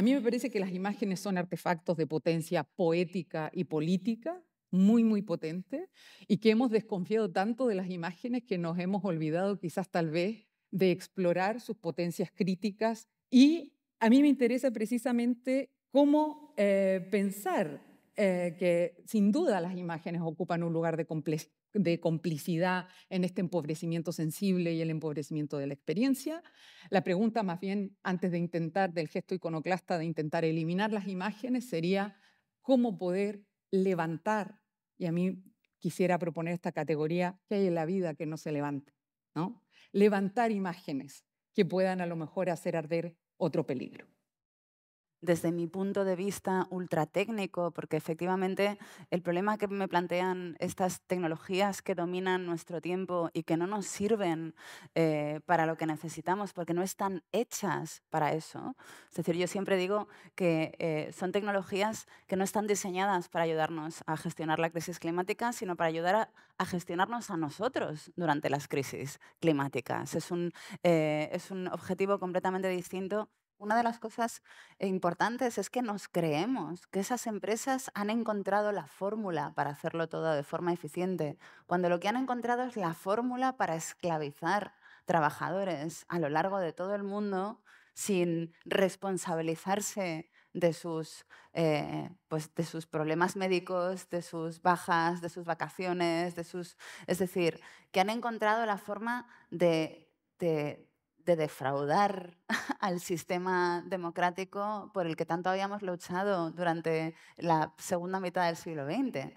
A mí me parece que las imágenes son artefactos de potencia poética y política muy, muy potente y que hemos desconfiado tanto de las imágenes que nos hemos olvidado quizás tal vez de explorar sus potencias críticas y a mí me interesa precisamente cómo eh, pensar eh, que sin duda las imágenes ocupan un lugar de, complejidad de complicidad en este empobrecimiento sensible y el empobrecimiento de la experiencia. La pregunta más bien, antes de intentar, del gesto iconoclasta, de intentar eliminar las imágenes, sería cómo poder levantar, y a mí quisiera proponer esta categoría, que hay en la vida que no se levante, ¿no? Levantar imágenes que puedan a lo mejor hacer arder otro peligro desde mi punto de vista ultra-técnico, porque efectivamente el problema que me plantean estas tecnologías que dominan nuestro tiempo y que no nos sirven eh, para lo que necesitamos, porque no están hechas para eso. Es decir, yo siempre digo que eh, son tecnologías que no están diseñadas para ayudarnos a gestionar la crisis climática, sino para ayudar a, gestionarnos a nosotros durante las crisis climáticas. Es un, eh, es un objetivo completamente distinto una de las cosas importantes es que nos creemos que esas empresas han encontrado la fórmula para hacerlo todo de forma eficiente, cuando lo que han encontrado es la fórmula para esclavizar trabajadores a lo largo de todo el mundo sin responsabilizarse de sus, eh, pues de sus problemas médicos, de sus bajas, de sus vacaciones, de sus... Es decir, que han encontrado la forma de de defraudar al sistema democrático por el que tanto habíamos luchado durante la segunda mitad del siglo XX.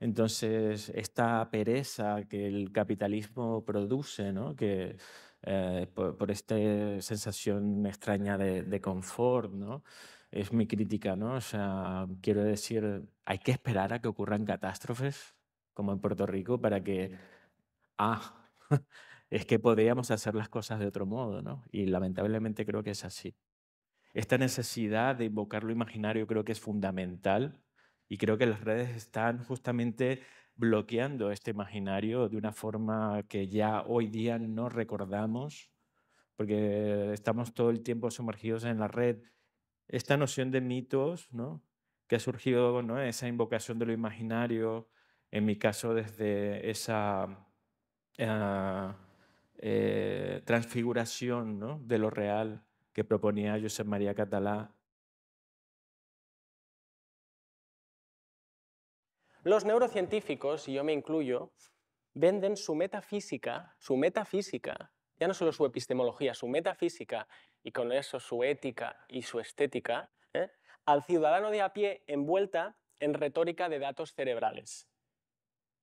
Entonces, esta pereza que el capitalismo produce, ¿no? que, eh, por, esta sensación extraña de, confort, ¿no? es mi crítica. ¿no? O sea, quiero decir, hay que esperar a que ocurran catástrofes, como en Puerto Rico, para que... Ah, es que podríamos hacer las cosas de otro modo, ¿no? Y lamentablemente creo que es así. Esta necesidad de invocar lo imaginario creo que es fundamental y creo que las redes están justamente bloqueando este imaginario de una forma que ya hoy día no recordamos, porque estamos todo el tiempo sumergidos en la red. Esta noción de mitos, ¿no? que ha surgido ¿no? esa invocación de lo imaginario, en mi caso desde esa ah, eh, transfiguración de lo real que proponía Josep María Catalá. Los neurocientíficos, y yo me incluyo, venden su metafísica, su metafísica, ya no solo su epistemología, su metafísica, y con eso su ética y su estética, ¿eh? al ciudadano de a pie envuelta en retórica de datos cerebrales.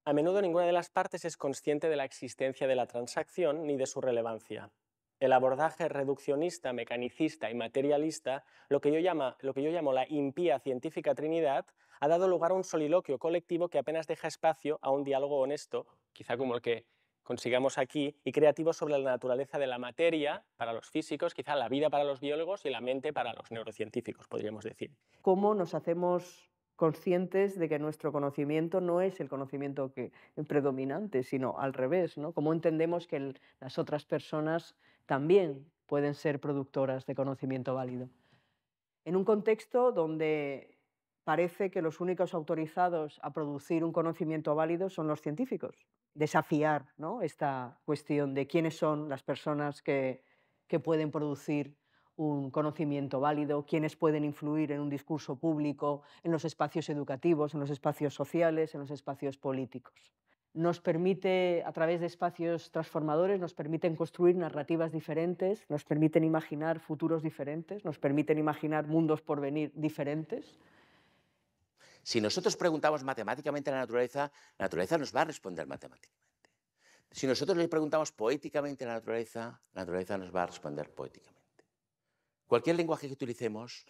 A menudo ninguna de las partes es consciente de la existencia de la transacción ni de su relevancia. El abordaje reduccionista, mecanicista y materialista, lo que yo, llama, lo que yo llamo la impía científica Trinidad, ha dado lugar a un soliloquio colectivo que apenas deja espacio a un diálogo honesto, quizá como el que consigamos aquí, y creativo sobre la naturaleza de la materia para los físicos, quizá la vida para los biólogos y la mente para los neurocientíficos, podríamos decir. ¿Cómo nos hacemos conscientes de que nuestro conocimiento no es el conocimiento que, eh, predominante, sino al revés, ¿no? Cómo entendemos que las otras personas también pueden ser productoras de conocimiento válido. En un contexto donde parece que los únicos autorizados a producir un conocimiento válido son los científicos. Desafiar esta cuestión de quiénes son las personas que, que pueden producir un conocimiento válido, Quienes pueden influir en un discurso público, en los espacios educativos, en los espacios sociales, en los espacios políticos. Nos permite, a través de espacios transformadores, nos permiten construir narrativas diferentes, nos permiten imaginar futuros diferentes, nos permiten imaginar mundos por venir diferentes. Si nosotros preguntamos matemáticamente a la naturaleza, la naturaleza nos va a responder matemáticamente. Si nosotros le preguntamos poéticamente a la naturaleza, la naturaleza nos va a responder poéticamente. Cualquier lenguaje que utilicemos,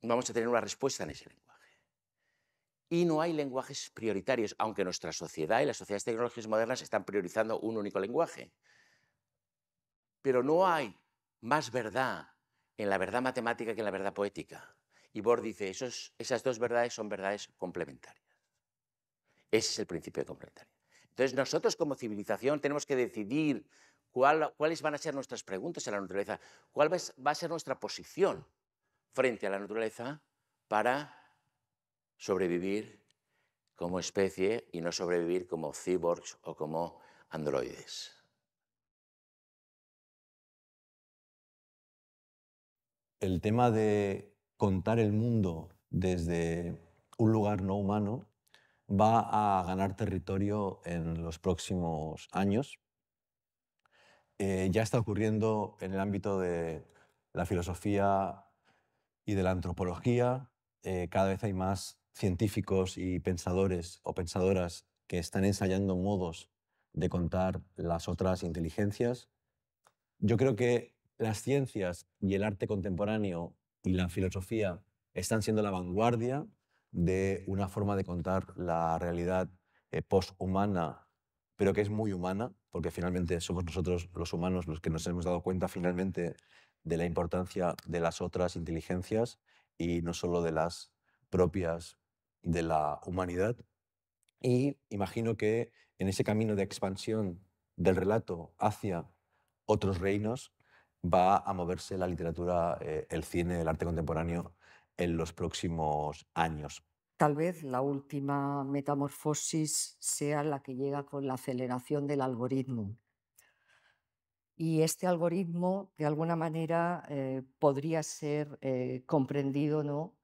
vamos a tener una respuesta en ese lenguaje. Y no hay lenguajes prioritarios, aunque nuestra sociedad y las sociedades tecnológicas modernas están priorizando un único lenguaje. Pero no hay más verdad en la verdad matemática que en la verdad poética. Y Bohr dice, esos, esas dos verdades son verdades complementarias. Ese es el principio de complementariedad. Entonces nosotros como civilización tenemos que decidir cuáles van a ser nuestras preguntas a la naturaleza, cuál va a ser nuestra posición frente a la naturaleza para sobrevivir como especie y no sobrevivir como cyborgs o como androides. El tema de contar el mundo desde un lugar no humano va a ganar territorio en los próximos años eh, ya está ocurriendo en el ámbito de la filosofía y de la antropología. Eh, cada vez hay más científicos y pensadores o pensadoras que están ensayando modos de contar las otras inteligencias. Yo creo que las ciencias y el arte contemporáneo y la filosofía están siendo la vanguardia de una forma de contar la realidad eh, pero que es muy humana, porque finalmente somos nosotros los humanos los que nos hemos dado cuenta finalmente de la importancia de las otras inteligencias y no solo de las propias de la humanidad. Y imagino que en ese camino de expansión del relato hacia otros reinos va a moverse la literatura, eh, el cine, el arte contemporáneo en los próximos años. Tal vez la última metamorfosis sea la que llega con la aceleración del algoritmo. Y este algoritmo, de alguna manera, eh, podría ser eh, comprendido ¿no?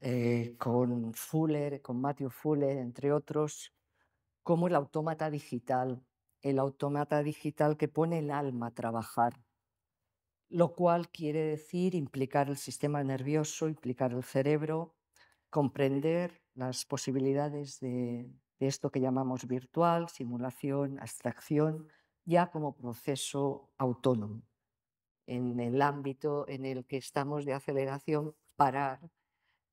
Eh, con Fuller, con Matthew Fuller, entre otros, como el autómata digital, el autómata digital que pone el alma a trabajar, lo cual quiere decir implicar el sistema nervioso, implicar el cerebro, comprender las posibilidades de, esto que llamamos virtual, simulación, abstracción, ya como proceso autónomo. En el ámbito en el que estamos de aceleración, parar,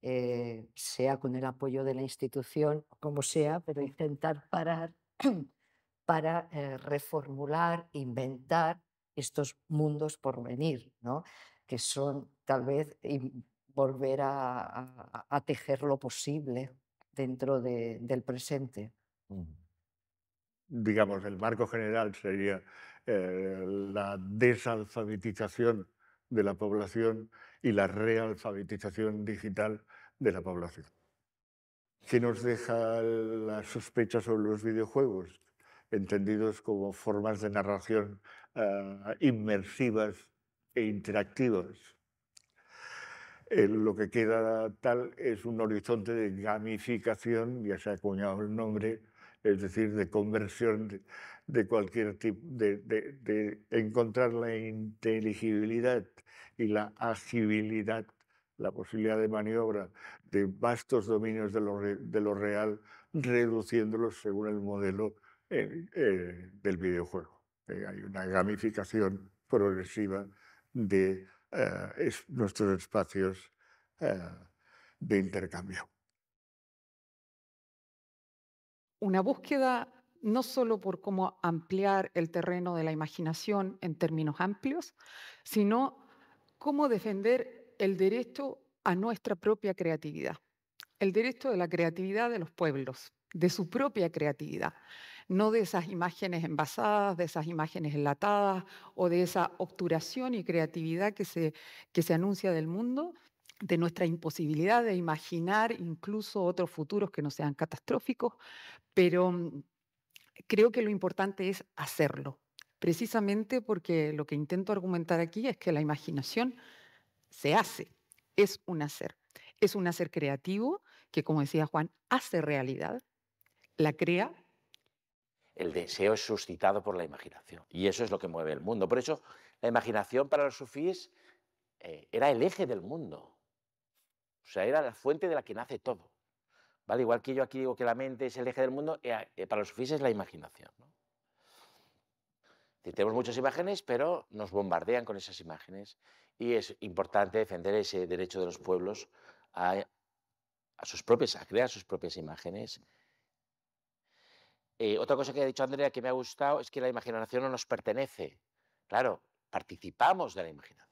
eh, sea con el apoyo de la institución, como sea, pero intentar parar para eh, reformular, inventar estos mundos por venir, ¿no? que son tal vez volver a, tejer lo posible dentro del presente. Digamos, el marco general sería eh, la desalfabetización de la población y la realfabetización digital de la población. ¿Qué nos deja la sospecha sobre los videojuegos, entendidos como formas de narración ah, inmersivas e interactivas? lo que queda tal es un horizonte de gamificación, ya se ha acuñado el nombre, es decir, de conversión de, cualquier tipo, de, encontrar la inteligibilidad y la agibilidad, la posibilidad de maniobra de vastos dominios de lo, real, reduciéndolos según el modelo eh, eh, del videojuego. Eh, hay una gamificación progresiva de eh, es nuestros espacios eh, de intercambio. Una búsqueda no solo por cómo ampliar el terreno de la imaginación en términos amplios, sino cómo defender el derecho a nuestra propia creatividad, el derecho de la creatividad de los pueblos, de su propia creatividad no de esas imágenes envasadas, de esas imágenes enlatadas o de esa obturación y creatividad que se, que se anuncia del mundo, de nuestra imposibilidad de imaginar incluso otros futuros que no sean catastróficos, pero mm, creo que lo importante es hacerlo, precisamente porque lo que intento argumentar aquí es que la imaginación se hace, es un hacer, es un hacer creativo que, como decía Juan, hace realidad, la crea el deseo es suscitado por la imaginación. Y eso es lo que mueve el mundo. Por eso, la imaginación para los sufís eh, era el eje del mundo. O sea, era la fuente de la que nace todo. ¿Vale? Igual que yo aquí digo que la mente es el eje del mundo, eh, eh, para los sufíes es la imaginación. tenemos muchas imágenes, pero nos bombardean con esas imágenes. Y es importante defender ese derecho de los pueblos a sus propias, a crear sus propias imágenes eh, otra cosa que ha dicho Andrea que me ha gustado es que la imaginación no nos pertenece. Claro, participamos de la imaginación.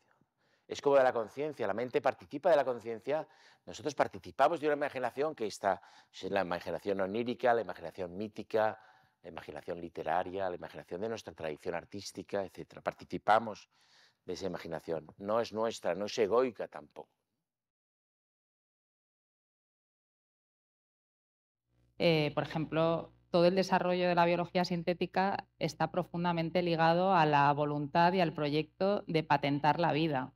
Es como de la conciencia, la mente participa de la conciencia, nosotros participamos de una imaginación que está, pues, en la imaginación onírica, la imaginación mítica, la imaginación literaria, la imaginación de nuestra tradición artística, etc. Participamos de esa imaginación. No es nuestra, no es egoica tampoco. Eh, por ejemplo, todo el desarrollo de la biología sintética está profundamente ligado a la voluntad y al proyecto de patentar la vida.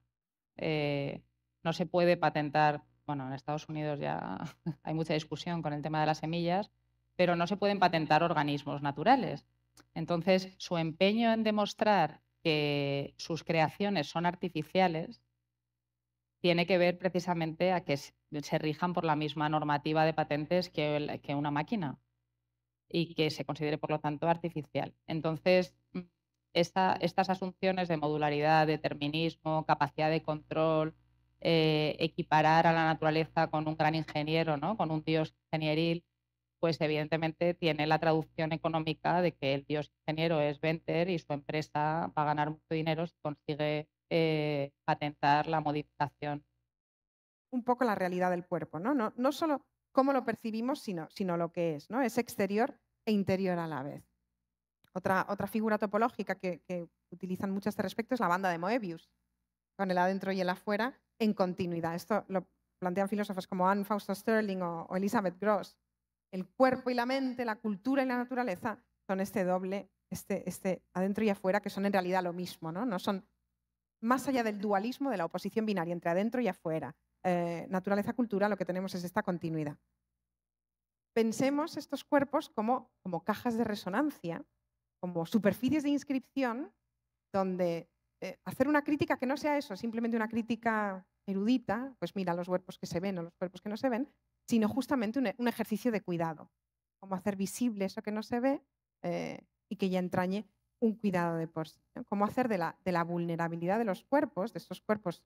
Eh, no se puede patentar, bueno, en Estados Unidos ya hay mucha discusión con el tema de las semillas, pero no se pueden patentar organismos naturales. Entonces, su empeño en demostrar que sus creaciones son artificiales tiene que ver precisamente a que se rijan por la misma normativa de patentes que una máquina y que se considere, por lo tanto, artificial. Entonces, mm, estas asunciones de modularidad, determinismo, capacidad de control, eh, equiparar a la naturaleza con un gran ingeniero, ¿no? con un dios ingenieril, pues evidentemente tiene la traducción económica de que el dios ingeniero es Venter y su empresa va a ganar mucho dinero si consigue atentar eh, patentar la modificación. Un poco la realidad del cuerpo, ¿no? No, no solo cómo lo percibimos, sino, sino lo que es, ¿no? Es exterior e interior a la vez. Otra, figura topológica que, utilizan mucho a este respecto es la banda de Moebius, con el adentro y el afuera en continuidad. Esto lo plantean filósofos como Anne Fausto Sterling o, Elizabeth Gross. El cuerpo y la mente, la cultura y la naturaleza son este doble, este, este adentro y afuera, que son en realidad lo mismo, No son más allá del dualismo de la oposición binaria entre adentro y afuera, eh, naturaleza-cultura, lo que tenemos es esta continuidad. Pensemos estos cuerpos como, como cajas de resonancia, como superficies de inscripción, donde eh, hacer una crítica que no sea eso, simplemente una crítica erudita, pues mira los cuerpos que se ven o los cuerpos que no se ven, sino justamente un, ejercicio de cuidado, como hacer visible eso que no se ve eh, y que ya entrañe un cuidado de por sí, como hacer de la, de la vulnerabilidad de los cuerpos, de estos cuerpos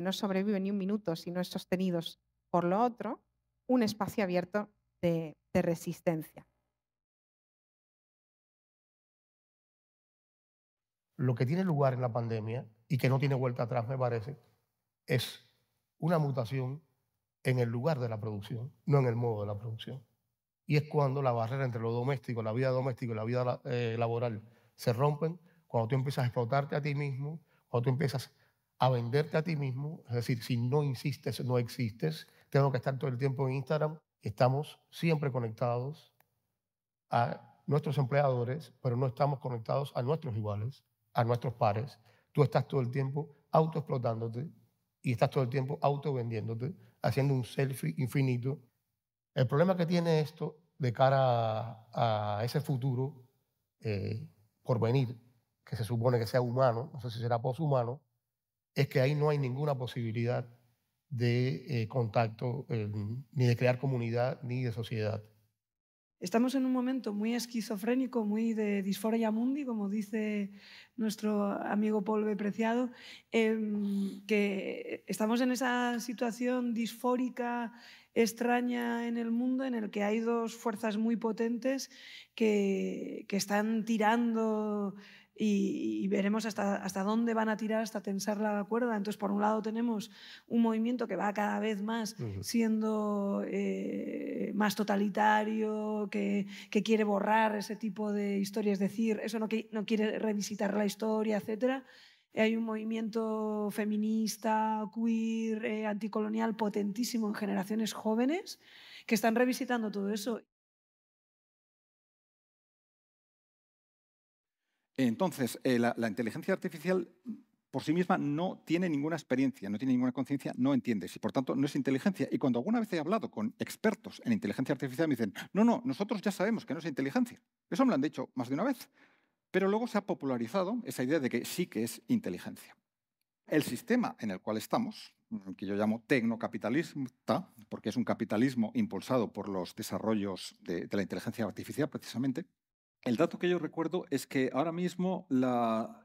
no sobrevive ni un minuto si no es sostenidos por lo otro, un espacio abierto de, resistencia. Lo que tiene lugar en la pandemia y que no tiene vuelta atrás, me parece, es una mutación en el lugar de la producción, no en el modo de la producción. Y es cuando la barrera entre lo doméstico, la vida doméstica y la vida eh, laboral se rompen, cuando tú empiezas a explotarte a ti mismo, cuando tú empiezas a venderte a ti mismo, es decir, si no insistes, no existes, tengo que estar todo el tiempo en Instagram, estamos siempre conectados a nuestros empleadores, pero no estamos conectados a nuestros iguales, a nuestros pares. Tú estás todo el tiempo autoexplotándote y estás todo el tiempo auto vendiéndote, haciendo un selfie infinito. El problema que tiene esto de cara a, ese futuro eh, por venir, que se supone que sea humano, no sé si será poshumano, es que ahí no hay ninguna posibilidad de eh, contacto, em, ni de crear comunidad, ni de sociedad. Estamos en un momento muy esquizofrénico, muy de disforia mundi, como dice nuestro amigo Paul B. Preciado, em, que estamos en esa situación disfórica extraña en el mundo en el que hay dos fuerzas muy potentes que, que están tirando y, veremos hasta, hasta dónde van a tirar, hasta tensar la cuerda. Entonces, por un lado tenemos un movimiento que va cada vez más siendo eh, más totalitario, que, quiere borrar ese tipo de historias, es decir, eso no, que, no quiere revisitar la historia, etc. hay un movimiento feminista, queer, eh, anticolonial potentísimo en generaciones jóvenes que están revisitando todo eso. Entonces, eh, la, inteligencia artificial por sí misma no tiene ninguna experiencia, no tiene ninguna conciencia, no entiende, y por tanto no es inteligencia. Y cuando alguna vez he hablado con expertos en inteligencia artificial me dicen, no, no, nosotros ya sabemos que no es inteligencia. Eso me lo han dicho más de una vez. Pero luego se ha popularizado esa idea de que sí que es inteligencia. El sistema en el cual estamos, mm, que yo llamo tecnocapitalista, porque es un capitalismo impulsado por los desarrollos de la inteligencia artificial precisamente, el dato que yo recuerdo es que ahora mismo la,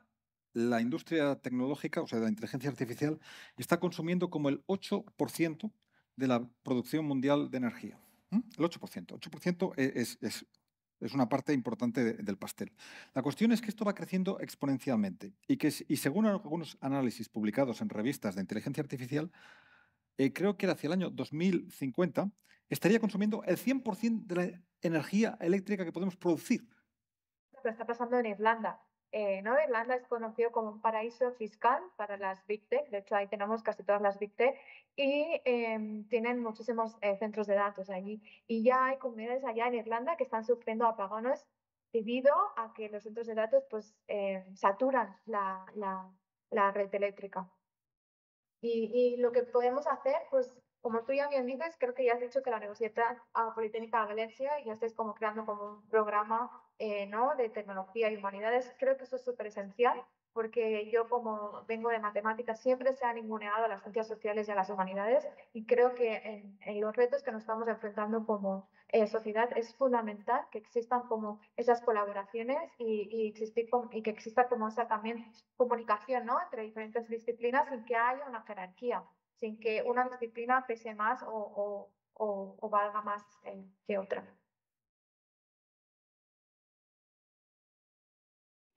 industria tecnológica, o sea, la inteligencia artificial, está consumiendo como el 8% de la producción mundial de energía. El 8%. 8% e, es, es, una parte importante del pastel. La cuestión es que esto va creciendo exponencialmente y, que, según algunos análisis publicados en revistas de inteligencia artificial, eh, creo que hacia el año 2050, estaría consumiendo el 100% de la energía eléctrica que podemos producir lo está pasando en Irlanda. Eh, ¿no? Irlanda es conocido como un paraíso fiscal para las Big Tech, de hecho ahí tenemos casi todas las Big Tech y em, tienen muchísimos eh, centros de datos allí. Y ya hay comunidades allá en Irlanda que están sufriendo apagones debido a que los centros de datos pues, em, saturan la, la, red eléctrica. Y, lo que podemos hacer, pues como tú ya bien dices, creo que ya has dicho que la Universidad Politécnica de Valencia ya estáis como creando como un programa eh, de tecnología y humanidades, creo que eso es súper esencial porque yo como vengo de matemáticas siempre se han inmuneado a las ciencias sociales y a las humanidades y creo que en, los retos que nos estamos enfrentando como eh, sociedad es fundamental que existan como esas colaboraciones y, y que exista como esa también comunicación entre diferentes disciplinas sin que haya una jerarquía, sin que una disciplina pese más o, valga más eh, que otra.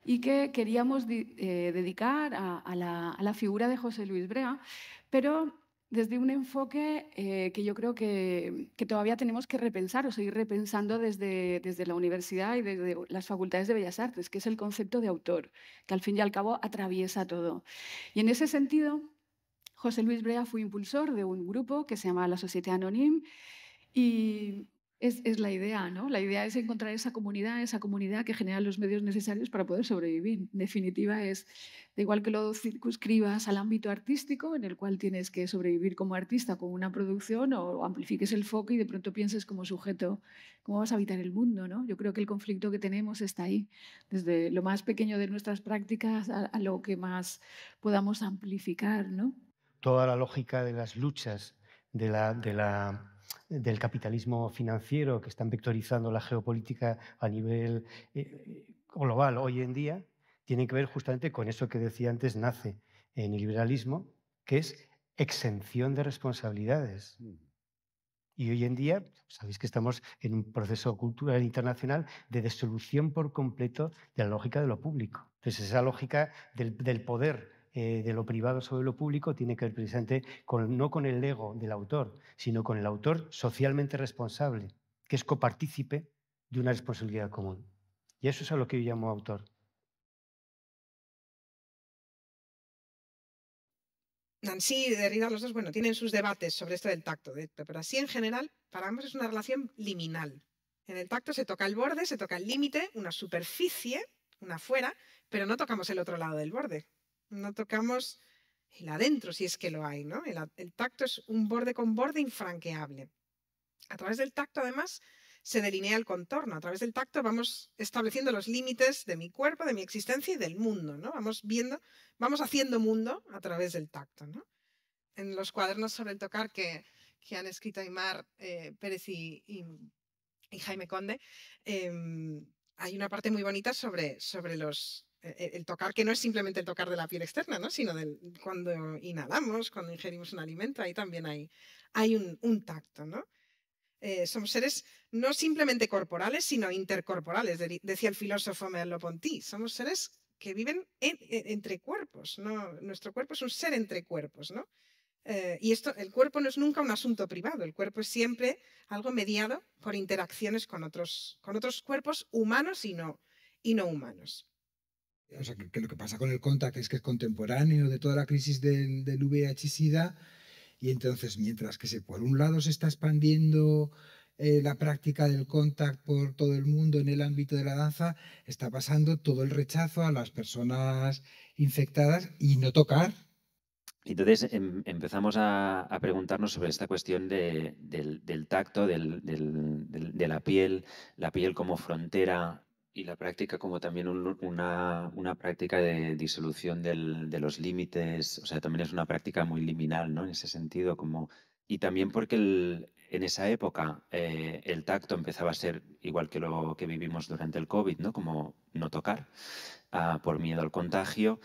y que queríamos eh, dedicar a, la, figura de José Luis Brea, pero desde un enfoque eh, que yo creo que, que, todavía tenemos que repensar o seguir repensando desde, desde la universidad y desde las facultades de Bellas Artes, que es el concepto de autor, que al fin y al cabo atraviesa todo. Y en ese sentido, José Luis Brea fue impulsor de un grupo que se llama La Sociedad Anónima y es, la idea, ¿no? La idea es encontrar esa comunidad, esa comunidad que genera los medios necesarios para poder sobrevivir. En definitiva, es de igual que lo circunscribas al ámbito artístico, en el cual tienes que sobrevivir como artista con una producción o amplifiques el foco y de pronto pienses como sujeto, ¿cómo vas a habitar el mundo? ¿no? Yo creo que el conflicto que tenemos está ahí, desde lo más pequeño de nuestras prácticas a, a lo que más podamos amplificar, ¿no? Toda la lógica de las luchas, de la, de la del capitalismo financiero que están vectorizando la geopolítica a nivel eh, eh, global hoy en día, tiene que ver justamente con eso que decía antes, nace en el liberalismo, que es exención de responsabilidades. Mm. Y hoy en día, sabéis que estamos en un proceso cultural internacional de desolución por completo de la lógica de lo público. Entonces, esa lógica del, del poder eh, de lo privado sobre lo público tiene que ver precisamente no con el ego del autor, sino con el autor socialmente responsable, que es copartícipe de una responsabilidad común. Y eso es a lo que yo llamo autor. Nancy y Derrida, los dos, bueno, tienen sus debates sobre esto del tacto, de, pero así en general, para ambos es una relación liminal. En el tacto se toca el borde, se toca el límite, una superficie, una fuera, pero no tocamos el otro lado del borde. No tocamos el adentro, si es que lo hay, ¿no? El, tacto es un borde con borde infranqueable. A través del tacto, además, se delinea el contorno. A través del tacto vamos estableciendo los límites de mi cuerpo, de mi existencia y del mundo, ¿no? Vamos viendo, vamos haciendo mundo a través del tacto, En los cuadernos sobre el tocar que, han escrito Aymar eh, Pérez y, Jaime Conde, em, hay una parte muy bonita sobre los, e, e, el tocar que no es simplemente el tocar de la piel externa, sino cuando inhalamos, cuando ingerimos un alimento, ahí también hay, un, tacto. Eh, somos seres no simplemente corporales, sino intercorporales, decía el filósofo Merleau-Ponty. Somos seres que viven entre cuerpos. ¿no? Nuestro cuerpo es un ser entre cuerpos. Eh, y esto, el cuerpo no es nunca un asunto privado, el cuerpo es siempre algo mediado por interacciones con otros, cuerpos humanos y no humanos o sea, que, lo que pasa con el Contact es que es contemporáneo de toda la crisis del, del VIH-Sida y entonces mientras que se, por un lado se está expandiendo eh, la práctica del contact por todo el mundo en el ámbito de la danza, está pasando todo el rechazo a las personas infectadas y no tocar. Entonces em, empezamos a, a, preguntarnos sobre esta cuestión del, del, tacto, del, del, de la piel, la piel como frontera y la práctica como también una, una, práctica de disolución del, de los límites, o sea, también es una práctica muy liminal, ¿no? En ese sentido, como... Y también porque en esa época eh, el tacto empezaba a ser igual que lo que vivimos durante el COVID, ¿no? Como no tocar ah, por miedo al contagio.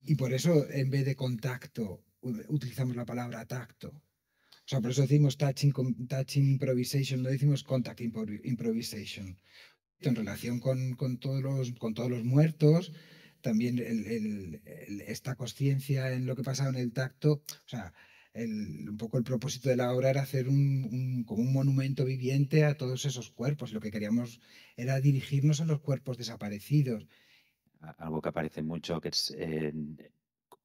Y por eso en vez de contacto utilizamos la palabra tacto. O sea, por eso decimos touching, touching improvisation, no decimos contact improvisation en relación con, todos, los, con todos los muertos, también esta conciencia en lo que pasaba en el tacto, o sea, un poco el propósito de la obra era hacer como un monumento viviente a todos esos cuerpos, lo que queríamos era dirigirnos a los cuerpos desaparecidos. Algo que aparece mucho, que es eh,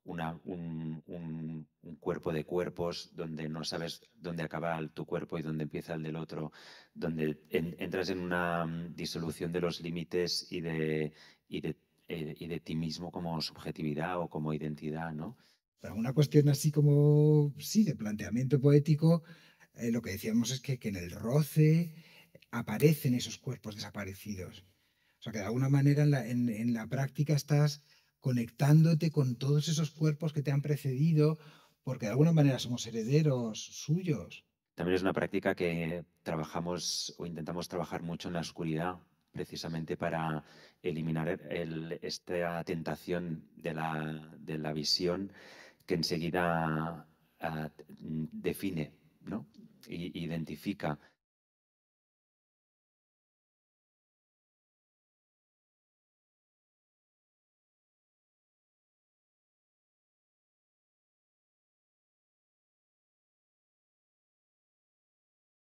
un, cuerpo de cuerpos donde no sabes dónde acaba tu cuerpo y dónde empieza el del otro, donde entras en una mm, disolución de los límites y de, eh, y de, ti mismo como subjetividad o como identidad, ¿no? Una cuestión así como, sí, de planteamiento poético, eh, lo que decíamos es que, en el roce aparecen esos cuerpos desaparecidos. O sea, que de alguna manera en la práctica estás conectándote con todos esos cuerpos que te han precedido, porque de alguna manera somos herederos suyos. También es una práctica que trabajamos o intentamos trabajar mucho en la oscuridad, precisamente para eliminar esta tentación de la, visión que enseguida ah, define, ¿no? identifica